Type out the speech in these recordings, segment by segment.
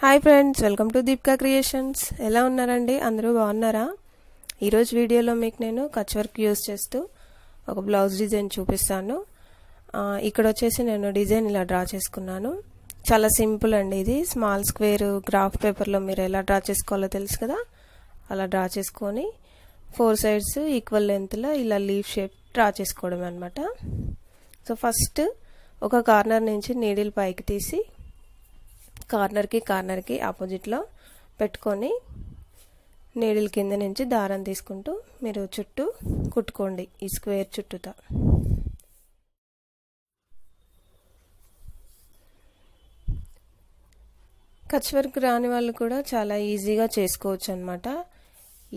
hi friends welcome to Deepka creations ఎలా ఉన్నారండి అందరూ బాగున్నారా ఈరోజు వీడియోలో మీకు నేను కచ్ వర్క్ యూజ్ చేస్తూ ఒక బ్లౌజ్ డిజైన్ చూపిస్తాను ఇక్కడ వచ్చేసి నేను డిజైన్ ఇలా డ్రా చేసుకున్నాను చాలా సింపుల్ అండి ఇది స్మాల్ స్క్వేర్ గ్రాఫ్ పేపర్లో మీరు ఎలా డ్రా చేసుకోవాలో తెలుసు కదా అలా డ్రా చేసుకొని ఫోర్ సైడ్స్ ఈక్వల్ లెంత్లో ఇలా లీఫ్ షేప్ డ్రా చేసుకోవడం అనమాట సో ఫస్ట్ ఒక కార్నర్ నుంచి నీడిల్ పైకి తీసి కార్నర్కి కార్నర్కి ఆపోజిట్లో పెట్టుకొని నీడిల్ కింద నుంచి దారం తీసుకుంటూ మీరు చుట్టూ కుట్టుకోండి ఈ స్క్వేర్ చుట్టూతో కచ్ వర్క్ రాని వాళ్ళు కూడా చాలా ఈజీగా చేసుకోవచ్చు అనమాట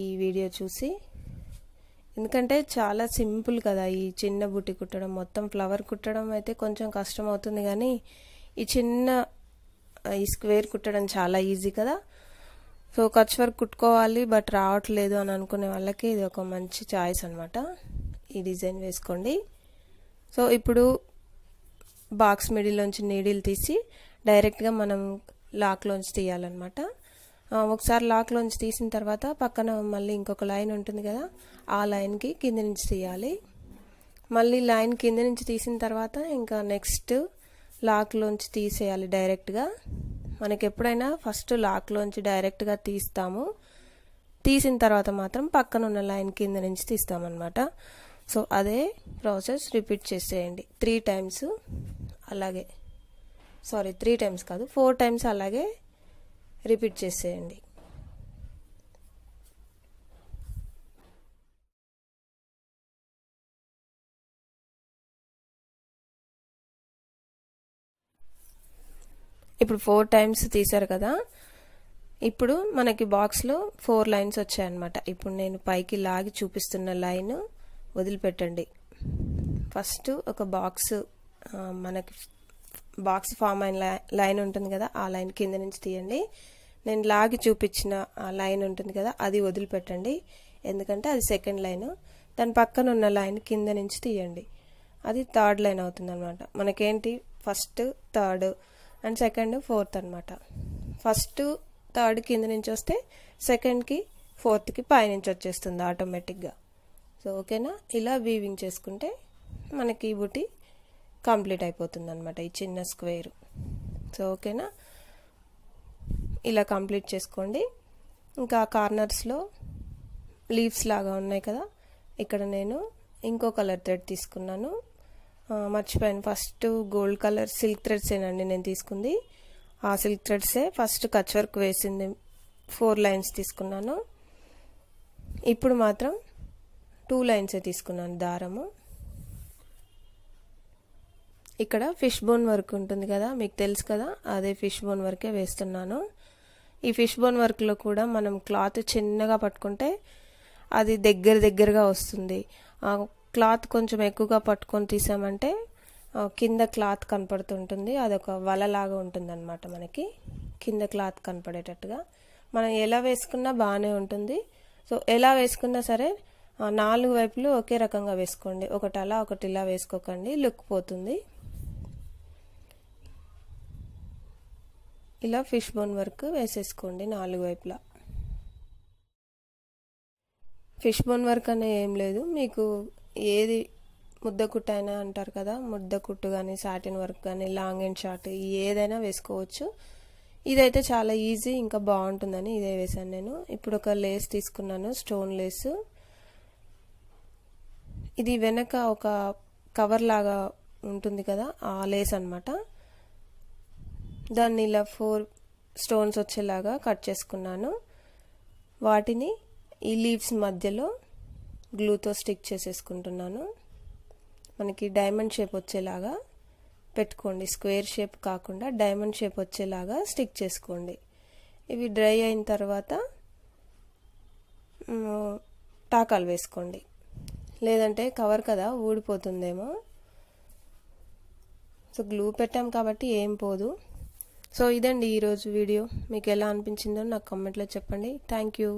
ఈ వీడియో చూసి ఎందుకంటే చాలా సింపుల్ కదా ఈ చిన్న బుట్టి కుట్టడం మొత్తం ఫ్లవర్ కుట్టడం అయితే కొంచెం కష్టం అవుతుంది కానీ ఈ చిన్న ఈ స్క్వేర్ కుట్టడం చాలా ఈజీ కదా సో ఖర్చు వర్క్ కుట్టుకోవాలి బట్ రావట్లేదు అని అనుకునే వాళ్ళకి ఇది ఒక మంచి చాయిస్ అనమాట ఈ డిజైన్ వేసుకోండి సో ఇప్పుడు బాక్స్ మిడిల్లోంచి నీడిల్ తీసి డైరెక్ట్గా మనం లాక్లోంచి తీయాలన్నమాట ఒకసారి లాక్లోంచి తీసిన తర్వాత పక్కన మళ్ళీ ఇంకొక లైన్ ఉంటుంది కదా ఆ లైన్కి కింద నుంచి తీయాలి మళ్ళీ లైన్ కింద నుంచి తీసిన తర్వాత ఇంకా నెక్స్ట్ లాక్లోంచి తీసేయాలి డైరెక్ట్గా మనకి ఎప్పుడైనా ఫస్ట్ లాక్లోంచి డైరెక్ట్గా తీస్తాము తీసిన తర్వాత మాత్రం పక్కన ఉన్న లైన్ కింద నుంచి తీస్తామన్నమాట సో అదే ప్రాసెస్ రిపీట్ చేసేయండి త్రీ టైమ్స్ అలాగే సారీ త్రీ టైమ్స్ కాదు ఫోర్ టైమ్స్ అలాగే రిపీట్ చేసేయండి ఇప్పుడు ఫోర్ టైమ్స్ తీశారు కదా ఇప్పుడు మనకి బాక్స్లో ఫోర్ లైన్స్ వచ్చాయన్నమాట ఇప్పుడు నేను పైకి లాగి చూపిస్తున్న లైన్ వదిలిపెట్టండి ఫస్ట్ ఒక బాక్స్ మనకి బాక్స్ ఫామ్ అయిన లైన్ ఉంటుంది కదా ఆ లైన్ కింద నుంచి తీయండి నేను లాగి చూపించిన ఆ లైన్ ఉంటుంది కదా అది వదిలిపెట్టండి ఎందుకంటే అది సెకండ్ లైన్ దాని పక్కన ఉన్న లైన్ కింద నుంచి తీయండి అది థర్డ్ లైన్ అవుతుంది అనమాట మనకేంటి first third and second fourth అనమాట ఫస్ట్ థర్డ్ కింద నుంచి వస్తే సెకండ్కి ఫోర్త్కి పైనుంచి వచ్చేస్తుంది ఆటోమేటిక్గా సో ఓకేనా ఇలా వీవింగ్ చేసుకుంటే మనకి ఈ బుటి కంప్లీట్ అయిపోతుంది అనమాట ఈ చిన్న స్క్వేర్ సో ఓకేనా ఇలా కంప్లీట్ చేసుకోండి ఇంకా కార్నర్స్లో లీవ్స్ లాగా ఉన్నాయి కదా ఇక్కడ నేను ఇంకో కలర్ థ్రెడ్ తీసుకున్నాను మర్చిపోయాను ఫస్ట్ గోల్డ్ కలర్ సిల్క్ థ్రెడ్సేనండి నేను తీసుకుంది ఆ సిల్క్ థ్రెడ్సే ఫస్ట్ కచ్ వర్క్ వేసింది ఫోర్ లైన్స్ తీసుకున్నాను ఇప్పుడు మాత్రం టూ లైన్సే తీసుకున్నాను దారము ఇక్కడ ఫిష్ బోన్ వర్క్ ఉంటుంది కదా మీకు తెలుసు కదా అదే ఫిష్ బోన్ వర్కే వేస్తున్నాను ఈ ఫిష్ బోన్ వర్క్లో కూడా మనం క్లాత్ చిన్నగా పట్టుకుంటే అది దగ్గర దగ్గరగా వస్తుంది క్లాత్ కొంచెం ఎక్కువగా పట్టుకొని తీసామంటే కింద క్లాత్ కనపడుతుంటుంది అదొక వలలాగా ఉంటుంది అనమాట మనకి కింద క్లాత్ కనపడేటట్టుగా మనం ఎలా వేసుకున్నా బాగానే ఉంటుంది సో ఎలా వేసుకున్నా సరే నాలుగు వైపులు ఒకే రకంగా వేసుకోండి ఒకటి అలా ఒకటి ఇలా వేసుకోకండి లుక్ పోతుంది ఇలా ఫిష్ బోన్ వర్క్ వేసేసుకోండి నాలుగు వైపులా ఫిష్ బోన్ వర్క్ అనే ఏం లేదు మీకు ఏది ముద్దకుట్ట అయినా అంటారు కదా ముద్దకుట్టు కానీ సాటిన్ వర్క్ కానీ లాంగ్ అండ్ షార్ట్ ఏదైనా వేసుకోవచ్చు ఇదైతే చాలా ఈజీ ఇంకా బాగుంటుందని ఇదే వేశాను నేను ఇప్పుడు ఒక లేస్ తీసుకున్నాను స్టోన్ లేస్ ఇది వెనక ఒక కవర్ లాగా ఉంటుంది కదా ఆ లేస్ అనమాట దాన్ని ఇలా ఫోర్ స్టోన్స్ వచ్చేలాగా కట్ చేసుకున్నాను వాటిని ఈ లీవ్స్ మధ్యలో గ్లూతో స్టిక్ చేసేసుకుంటున్నాను మనకి డైమండ్ షేప్ వచ్చేలాగా పెట్టుకోండి స్క్వేర్ షేప్ కాకుండా డైమండ్ షేప్ వచ్చేలాగా స్టిక్ చేసుకోండి ఇవి డ్రై అయిన తర్వాత టాకాలు వేసుకోండి లేదంటే కవర్ కదా ఊడిపోతుందేమో సో గ్లూ పెట్టాం కాబట్టి ఏం పోదు సో ఇదండి ఈరోజు వీడియో మీకు ఎలా అనిపించిందో నాకు కామెంట్లో చెప్పండి థ్యాంక్ యూ